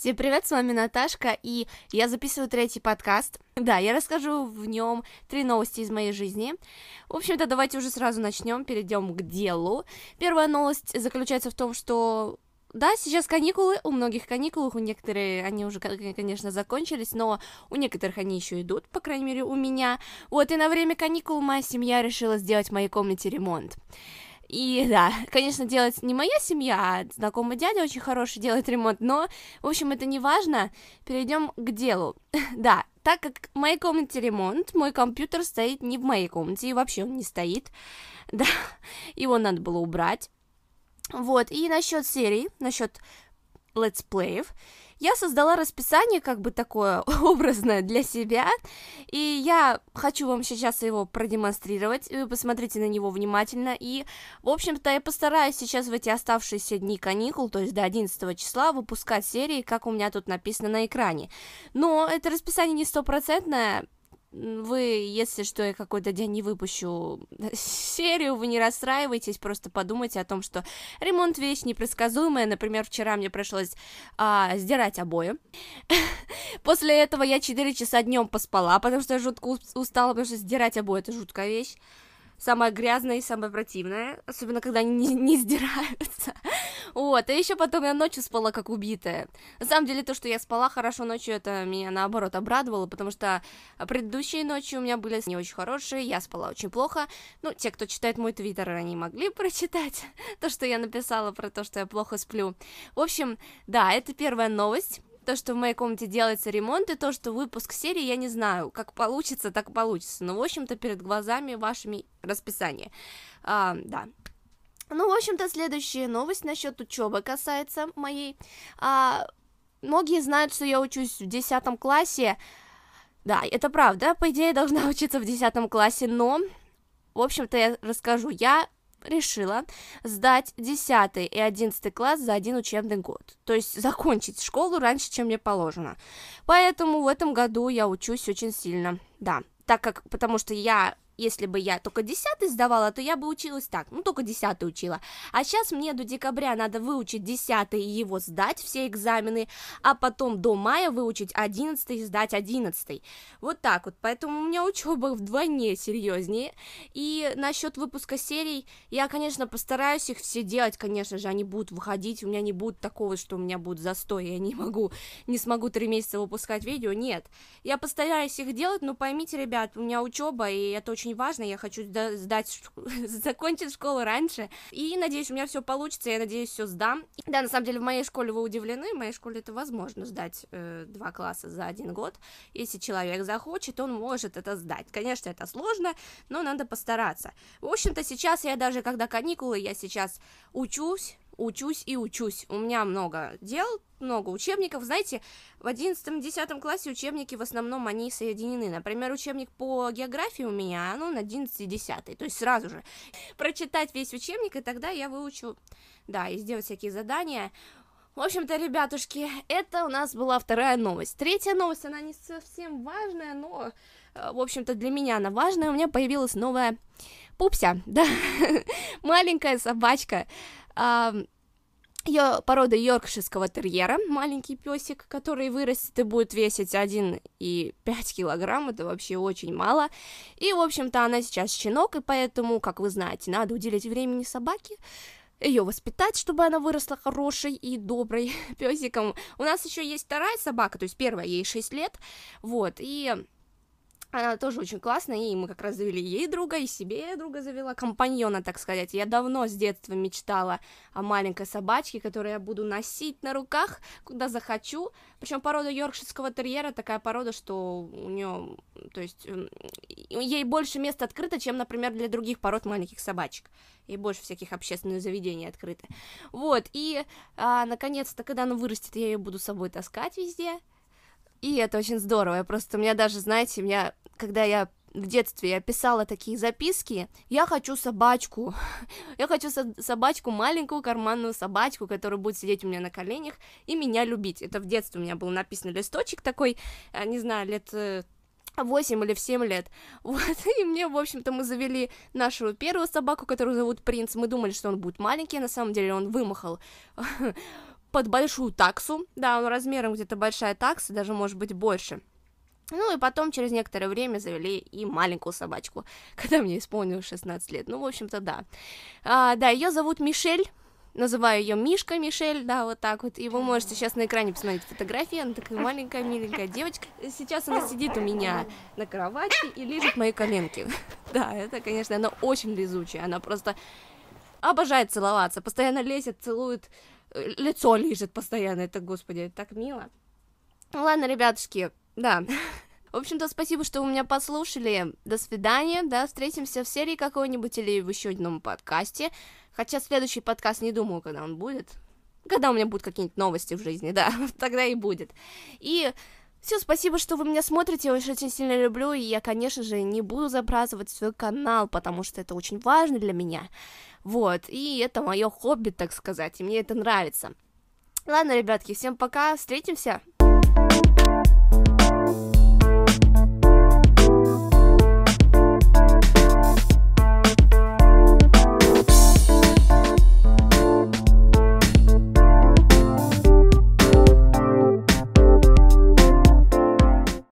Всем привет, с вами Наташка, и я записываю третий подкаст. Да, я расскажу в нем три новости из моей жизни. В общем-то, давайте уже сразу начнем, перейдем к делу. Первая новость заключается в том, что да, сейчас каникулы, у многих каникулы, у некоторых они уже, конечно, закончились, но у некоторых они еще идут, по крайней мере, у меня. Вот, и на время каникул моя семья решила сделать в моей комнате ремонт. И да, конечно, делать не моя семья, а знакомый дядя очень хороший делает ремонт, но, в общем, это не важно. Перейдем к делу. да, так как в моей комнате ремонт, мой компьютер стоит не в моей комнате, и вообще он не стоит. Да, его надо было убрать. Вот, и насчет серии, насчет летсплеев я создала расписание как бы такое образное для себя, и я хочу вам сейчас его продемонстрировать, вы посмотрите на него внимательно, и, в общем-то, я постараюсь сейчас в эти оставшиеся дни каникул, то есть до 11 числа, выпускать серии, как у меня тут написано на экране. Но это расписание не стопроцентное, вы, если что, я какой-то день не выпущу э, серию, вы не расстраивайтесь, просто подумайте о том, что ремонт вещь непредсказуемая. Например, вчера мне пришлось а, сдирать обои. После этого я 4 часа днем поспала, потому что я жутко устала, потому что сдирать обои это жуткая вещь. Самая грязная и самая противная, особенно когда они не, не сдираются. Вот, а еще потом я ночью спала как убитая. На самом деле, то, что я спала хорошо ночью, это меня наоборот обрадовало, потому что предыдущие ночи у меня были не очень хорошие, я спала очень плохо. Ну, те, кто читает мой твиттер, они могли прочитать то, что я написала про то, что я плохо сплю. В общем, да, это первая новость то, что в моей комнате делается ремонт, и то, что выпуск серии, я не знаю, как получится, так получится. Но, в общем-то, перед глазами вашими расписание. А, да. Ну, в общем-то, следующая новость насчет учебы касается моей. А, многие знают, что я учусь в 10 классе. Да, это правда, по идее, должна учиться в 10 классе, но, в общем-то, я расскажу. Я решила сдать 10 и 11 класс за один учебный год, то есть закончить школу раньше, чем мне положено. Поэтому в этом году я учусь очень сильно, да, так как, потому что я если бы я только 10 сдавала, то я бы училась так, ну только 10 учила. А сейчас мне до декабря надо выучить 10 и его сдать, все экзамены, а потом до мая выучить 11 и сдать 11. Вот так вот, поэтому у меня учеба вдвойне серьезнее. И насчет выпуска серий, я, конечно, постараюсь их все делать, конечно же, они будут выходить, у меня не будет такого, что у меня будет застой, я не могу, не смогу три месяца выпускать видео, нет. Я постараюсь их делать, но поймите, ребят, у меня учеба, и это очень очень важно, я хочу сдать, закончить школу раньше, и надеюсь, у меня все получится, я надеюсь, все сдам. Да, на самом деле, в моей школе вы удивлены, в моей школе это возможно сдать э, два класса за один год, если человек захочет, он может это сдать. Конечно, это сложно, но надо постараться. В общем-то, сейчас я даже, когда каникулы, я сейчас учусь, учусь и учусь. У меня много дел, много учебников. Знаете, в 11-10 классе учебники в основном они соединены. Например, учебник по географии у меня, ну, на 11-10, то есть сразу же. Прочитать весь учебник, и тогда я выучу, да, и сделать всякие задания. В общем-то, ребятушки, это у нас была вторая новость. Третья новость, она не совсем важная, но, э, в общем-то, для меня она важная. У меня появилась новая пупся, да, маленькая собачка ее порода йоркширского терьера, маленький песик, который вырастет и будет весить 1,5 килограмм, это вообще очень мало. И, в общем-то, она сейчас щенок, и поэтому, как вы знаете, надо уделить времени собаке, ее воспитать, чтобы она выросла хорошей и доброй песиком. У нас еще есть вторая собака, то есть первая, ей 6 лет, вот, и она тоже очень классная, и мы как раз завели ей друга, и себе друга завела, компаньона, так сказать. Я давно с детства мечтала о маленькой собачке, которую я буду носить на руках, куда захочу. Причем порода йоркширского терьера такая порода, что у нее, то есть, эм, ей больше места открыто, чем, например, для других пород маленьких собачек. И больше всяких общественных заведений открыто. Вот, и, а, наконец-то, когда она вырастет, я ее буду с собой таскать везде. И это очень здорово. Я просто, у меня даже, знаете, у меня когда я в детстве я писала такие записки, я хочу собачку, я хочу со- собачку, маленькую карманную собачку, которая будет сидеть у меня на коленях и меня любить. Это в детстве у меня был написан листочек такой, э, не знаю, лет 8 э, или в 7 лет. Вот, и мне, в общем-то, мы завели нашу первую собаку, которую зовут Принц. Мы думали, что он будет маленький, а на самом деле он вымахал под большую таксу. Да, он размером где-то большая такса, даже, может быть, больше. Ну и потом через некоторое время завели и маленькую собачку, когда мне исполнилось 16 лет. Ну, в общем-то, да. А, да, ее зовут Мишель. Называю ее Мишка Мишель, да, вот так вот. И вы можете сейчас на экране посмотреть фотографии. Она такая маленькая, миленькая девочка. Сейчас она сидит у меня на кровати и лижет мои коленки. Да, это, конечно, она очень лизучая, Она просто обожает целоваться. Постоянно лезет, целует, э, лицо лижет постоянно. Это, господи, это так мило. Ну ладно, ребятушки, да. В общем-то, спасибо, что вы меня послушали. До свидания, да, встретимся в серии какой-нибудь или в еще одном подкасте. Хотя следующий подкаст не думаю, когда он будет. Когда у меня будут какие-нибудь новости в жизни, да, тогда и будет. И все, спасибо, что вы меня смотрите, я очень сильно люблю, и я, конечно же, не буду забрасывать свой канал, потому что это очень важно для меня. Вот, и это мое хобби, так сказать, и мне это нравится. Ладно, ребятки, всем пока, встретимся. thank you